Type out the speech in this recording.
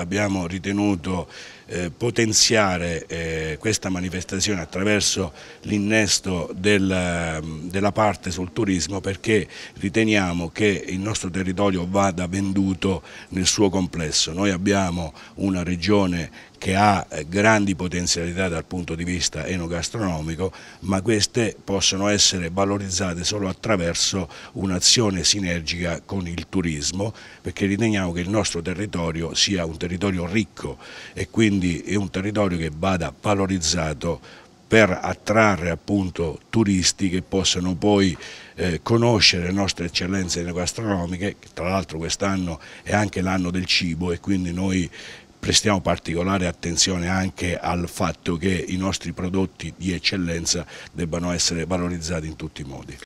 abbiamo ritenuto eh, potenziare eh, questa manifestazione attraverso l'innesto del, ehm, della parte sul turismo perché riteniamo che il nostro territorio vada venduto nel suo complesso. Noi abbiamo una regione che ha eh, grandi potenzialità dal punto di vista enogastronomico, ma queste possono essere valorizzate solo attraverso un'azione sinergica con il turismo, perché riteniamo che il nostro territorio sia un territorio ricco e quindi è un territorio che vada valorizzato per attrarre appunto turisti che possano poi eh, conoscere le nostre eccellenze gastronomiche, tra l'altro quest'anno è anche l'anno del cibo e quindi noi prestiamo particolare attenzione anche al fatto che i nostri prodotti di eccellenza debbano essere valorizzati in tutti i modi.